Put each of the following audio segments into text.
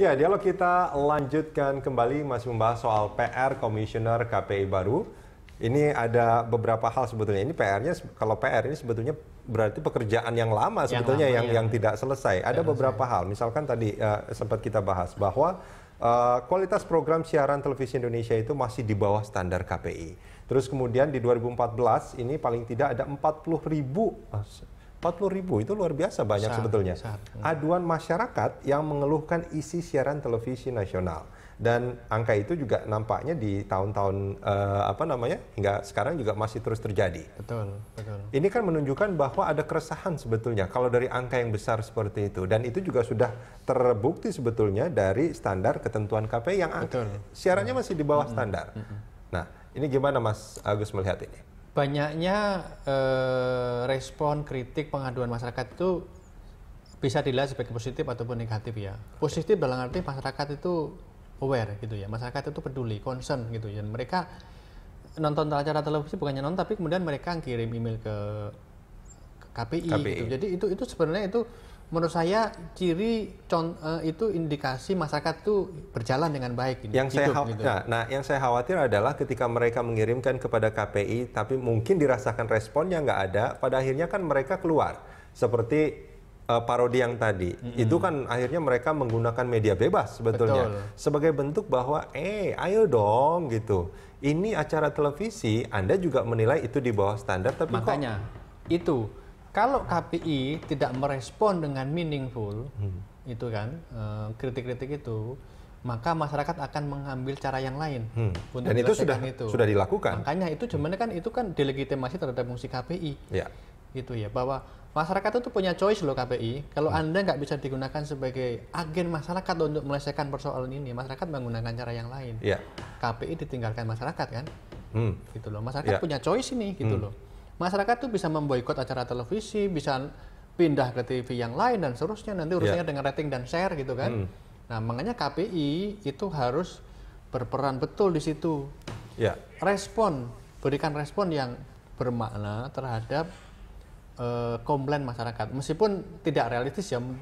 Ya, dialog kita lanjutkan kembali masih membahas soal PR Komisioner KPI baru. Ini ada beberapa hal sebetulnya. Ini PR-nya kalau PR ini sebetulnya berarti pekerjaan yang lama sebetulnya yang lama, yang, ya. yang tidak selesai. Ada tidak beberapa selesai. hal. Misalkan tadi uh, sempat kita bahas bahwa uh, kualitas program siaran televisi Indonesia itu masih di bawah standar KPI. Terus kemudian di 2014 ini paling tidak ada 40 ribu oh, 40 ribu itu luar biasa banyak besar, sebetulnya. Besar. Aduan masyarakat yang mengeluhkan isi siaran televisi nasional dan angka itu juga nampaknya di tahun-tahun uh, apa namanya hingga sekarang juga masih terus terjadi. Betul, betul. Ini kan menunjukkan bahwa ada keresahan sebetulnya kalau dari angka yang besar seperti itu dan itu juga sudah terbukti sebetulnya dari standar ketentuan KPI yang betul. siarannya masih di bawah standar. Nah, ini gimana Mas Agus melihat ini? banyaknya eh, respon kritik pengaduan masyarakat itu bisa dilihat sebagai positif ataupun negatif ya. Positif dalam arti masyarakat itu aware gitu ya, masyarakat itu peduli, concern gitu ya. Mereka nonton acara televisi bukannya nonton tapi kemudian mereka kirim email ke KPI, KPI. Gitu. jadi itu itu sebenarnya itu menurut saya ciri con, eh, itu indikasi masyarakat tuh berjalan dengan baik. Yang hidup, saya gitu. nah, nah, yang saya khawatir adalah ketika mereka mengirimkan kepada KPI, tapi mungkin dirasakan responnya nggak ada, pada akhirnya kan mereka keluar seperti uh, parodi yang tadi. Mm-hmm. Itu kan akhirnya mereka menggunakan media bebas sebetulnya Betul. sebagai bentuk bahwa, eh, ayo dong gitu. Ini acara televisi, Anda juga menilai itu di bawah standar, tapi makanya kok... itu kalau KPI tidak merespon dengan meaningful, hmm. itu kan eh, kritik-kritik uh, itu, maka masyarakat akan mengambil cara yang lain hmm. untuk Dan itu sudah itu. sudah dilakukan. Makanya itu sebenarnya kan itu kan delegitimasi terhadap fungsi KPI. Ya. Gitu ya bahwa masyarakat itu punya choice loh KPI. Kalau hmm. Anda nggak bisa digunakan sebagai agen masyarakat untuk menyelesaikan persoalan ini, masyarakat menggunakan cara yang lain. Ya. KPI ditinggalkan masyarakat kan? Hmm. Gitu loh. Masyarakat ya. punya choice ini gitu hmm. loh masyarakat tuh bisa memboikot acara televisi, bisa pindah ke TV yang lain dan seterusnya nanti ya. urusannya yeah. dengan rating dan share gitu kan. Hmm. Nah, makanya KPI itu harus berperan betul di situ. Yeah. Respon, berikan respon yang bermakna terhadap uh, komplain masyarakat. Meskipun tidak realistis ya 4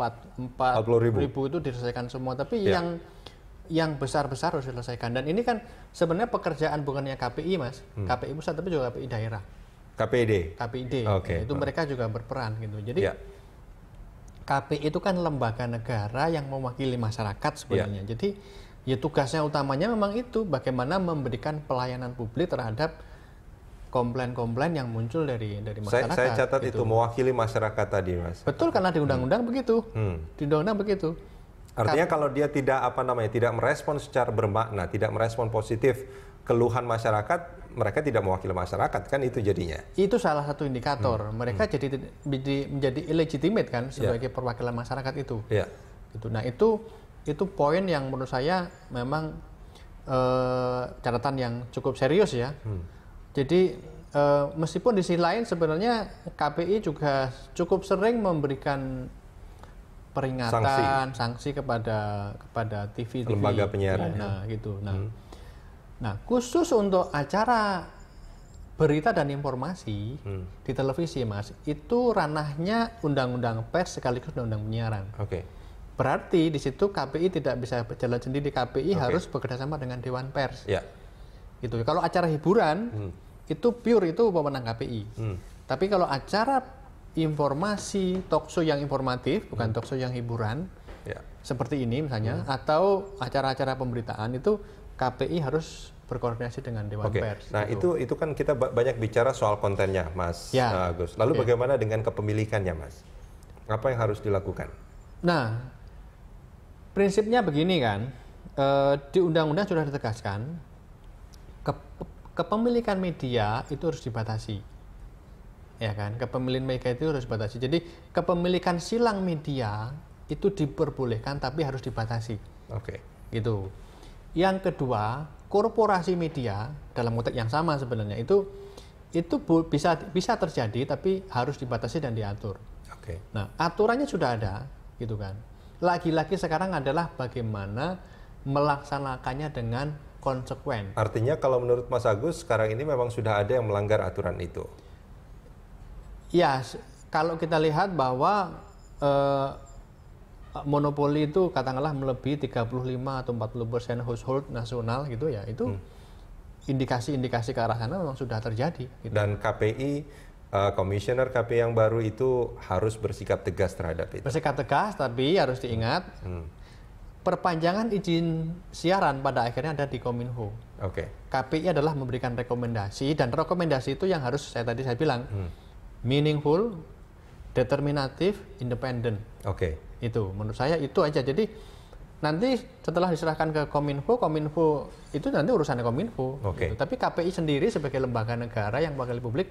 4 ribu. ribu itu diselesaikan semua, tapi yeah. yang yang besar-besar harus diselesaikan. Dan ini kan sebenarnya pekerjaan bukannya KPI, Mas. Hmm. KPI pusat tapi juga KPI daerah. KPID. KPID. Okay. Itu mereka juga berperan gitu. Jadi yeah. KPI itu kan lembaga negara yang mewakili masyarakat sebenarnya. Yeah. Jadi ya tugasnya utamanya memang itu bagaimana memberikan pelayanan publik terhadap komplain-komplain yang muncul dari dari masyarakat. Saya, saya catat gitu. itu mewakili masyarakat tadi, Mas. Betul karena di undang-undang hmm. begitu. Hmm. Di undang-undang begitu. Artinya kalau dia tidak apa namanya tidak merespon secara bermakna, tidak merespon positif keluhan masyarakat, mereka tidak mewakili masyarakat kan itu jadinya. Itu salah satu indikator. Hmm. Mereka hmm. jadi menjadi illegitimate kan ya. sebagai yeah. perwakilan masyarakat itu. Yeah. Gitu. Nah, itu itu poin yang menurut saya memang e, catatan yang cukup serius ya. Hmm. Jadi e, meskipun di sisi lain sebenarnya KPI juga cukup sering memberikan peringatan sanksi, sanksi kepada kepada TV, TV lembaga penyiaran nah ya. gitu nah hmm. nah khusus untuk acara berita dan informasi hmm. di televisi mas itu ranahnya undang-undang pers sekaligus undang-undang penyiaran oke okay. berarti di situ KPI tidak bisa berjalan sendiri KPI okay. harus bekerjasama dengan Dewan Pers ya. gitu kalau acara hiburan hmm. itu pure itu pemenang KPI hmm. tapi kalau acara informasi talkshow yang informatif, bukan hmm. talkshow yang hiburan, ya. seperti ini misalnya, hmm. atau acara-acara pemberitaan itu KPI harus berkoordinasi dengan Dewan okay. Pers. Nah gitu. itu itu kan kita banyak bicara soal kontennya, Mas ya. Agus. Lalu okay. Ya. bagaimana dengan kepemilikannya, Mas? Apa yang harus dilakukan? Nah, prinsipnya begini kan, e, di undang-undang sudah ditegaskan kepemilikan media itu harus dibatasi ya kan kepemilikan media itu harus dibatasi. jadi kepemilikan silang media itu diperbolehkan tapi harus dibatasi oke okay. gitu yang kedua korporasi media dalam konteks yang sama sebenarnya itu itu bisa bisa terjadi tapi harus dibatasi dan diatur oke okay. nah aturannya sudah ada gitu kan lagi-lagi sekarang adalah bagaimana melaksanakannya dengan konsekuen. Artinya kalau menurut Mas Agus sekarang ini memang sudah ada yang melanggar aturan itu. Ya, kalau kita lihat bahwa eh, monopoli itu katakanlah melebihi 35 atau 40 persen household nasional gitu ya, itu hmm. indikasi-indikasi hmm. ke arah sana memang sudah terjadi. Gitu. Dan KPI, komisioner eh, KPI yang baru itu harus bersikap tegas terhadap itu. Bersikap tegas, tapi harus diingat hmm. perpanjangan izin siaran pada akhirnya ada di Kominfo. Oke. Okay. KPI adalah memberikan rekomendasi dan rekomendasi itu yang harus saya tadi saya bilang. Hmm meaningful, determinatif, independen. Oke. Okay. Itu menurut saya itu aja. Jadi nanti setelah diserahkan ke Kominfo, Kominfo itu nanti urusannya Kominfo. Oke. Okay. Gitu. Tapi KPI sendiri sebagai lembaga negara yang bagian publik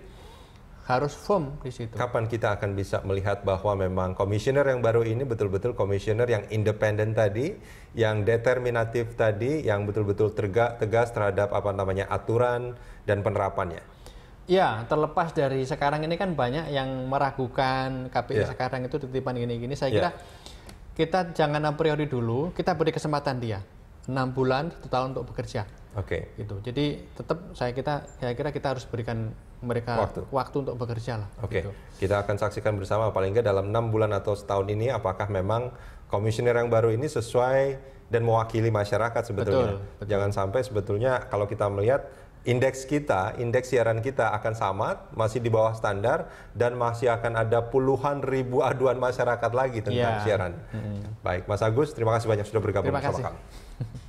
harus firm di situ. Kapan kita akan bisa melihat bahwa memang komisioner yang baru ini betul-betul komisioner yang independen tadi, yang determinatif tadi, yang betul-betul tegas terhadap apa namanya aturan dan penerapannya? Ya, terlepas dari sekarang ini kan banyak yang meragukan KPI ya. sekarang itu titipan gini-gini. Saya ya. kira kita jangan a priori dulu, kita beri kesempatan dia. 6 bulan, 1 tahun untuk bekerja. Oke. Okay. Gitu. Jadi tetap saya kita saya kira kita harus berikan mereka waktu, waktu untuk bekerja lah. Oke. Okay. Gitu. Kita akan saksikan bersama paling nggak dalam 6 bulan atau setahun ini apakah memang komisioner yang baru ini sesuai dan mewakili masyarakat sebetulnya. Betul, betul. Jangan sampai sebetulnya kalau kita melihat indeks kita, indeks siaran kita akan sama, masih di bawah standar dan masih akan ada puluhan ribu aduan masyarakat lagi tentang yeah. siaran. Mm Baik, Mas Agus, terima kasih banyak sudah bergabung terima bersama kasih. kami.